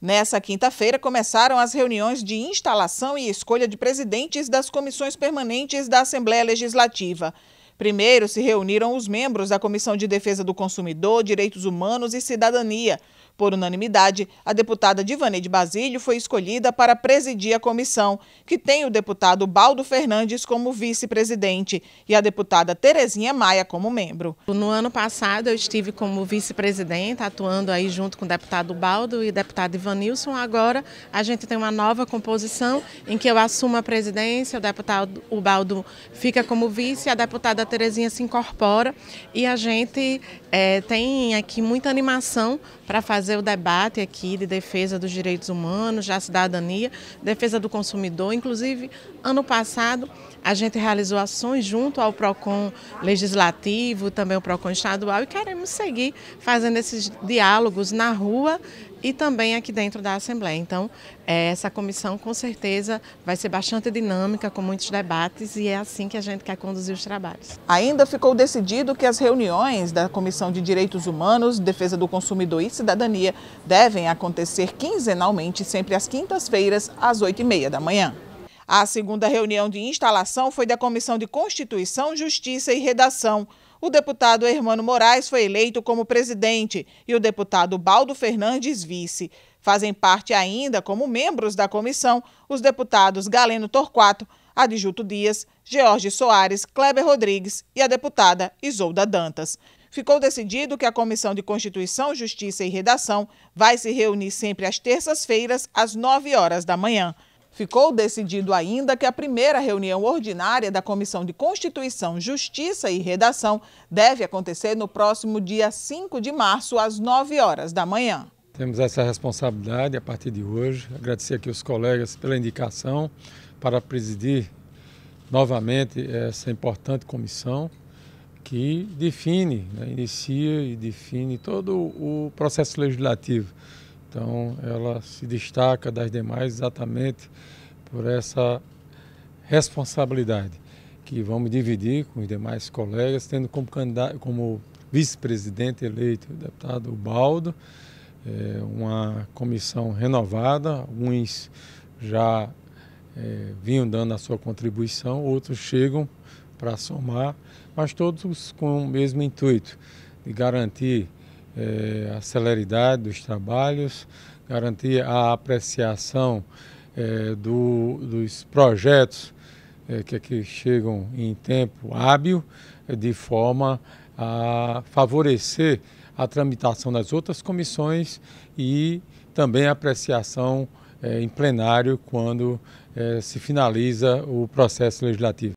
Nessa quinta-feira começaram as reuniões de instalação e escolha de presidentes das comissões permanentes da Assembleia Legislativa. Primeiro se reuniram os membros da Comissão de Defesa do Consumidor, Direitos Humanos e Cidadania. Por unanimidade, a deputada de Basílio foi escolhida para presidir a comissão, que tem o deputado Baldo Fernandes como vice-presidente e a deputada Terezinha Maia como membro. No ano passado eu estive como vice-presidenta, atuando aí junto com o deputado Baldo e deputado Ivanilson. Agora a gente tem uma nova composição em que eu assumo a presidência, o deputado Baldo fica como vice e a deputada Terezinha se incorpora e a gente é, tem aqui muita animação para fazer o debate aqui de defesa dos direitos humanos, da cidadania, defesa do consumidor. Inclusive, ano passado, a gente realizou ações junto ao PROCON Legislativo, também o PROCON Estadual, e queremos seguir fazendo esses diálogos na rua e também aqui dentro da Assembleia. Então, é, essa comissão com certeza vai ser bastante dinâmica, com muitos debates, e é assim que a gente quer conduzir os trabalhos. Ainda ficou decidido que as reuniões da Comissão de Direitos Humanos, Defesa do Consumidor e Cidadania devem acontecer quinzenalmente, sempre às quintas-feiras, às oito e meia da manhã. A segunda reunião de instalação foi da Comissão de Constituição, Justiça e Redação. O deputado Hermano Moraes foi eleito como presidente e o deputado Baldo Fernandes vice. Fazem parte ainda como membros da comissão os deputados Galeno Torquato, Adjuto Dias, George Soares, Kleber Rodrigues e a deputada Isolda Dantas. Ficou decidido que a Comissão de Constituição, Justiça e Redação vai se reunir sempre às terças-feiras, às 9 horas da manhã. Ficou decidido ainda que a primeira reunião ordinária da Comissão de Constituição, Justiça e Redação deve acontecer no próximo dia 5 de março, às 9 horas da manhã. Temos essa responsabilidade a partir de hoje. Agradecer aqui os colegas pela indicação para presidir novamente essa importante comissão que define, né, inicia e define todo o processo legislativo. Então, ela se destaca das demais exatamente por essa responsabilidade que vamos dividir com os demais colegas, tendo como, como vice-presidente eleito o deputado Baldo é, uma comissão renovada, alguns já é, vinham dando a sua contribuição, outros chegam para somar, mas todos com o mesmo intuito de garantir é, a celeridade dos trabalhos, garantir a apreciação é, do, dos projetos é, que aqui chegam em tempo hábil, de forma a favorecer a tramitação das outras comissões e também a apreciação é, em plenário quando é, se finaliza o processo legislativo.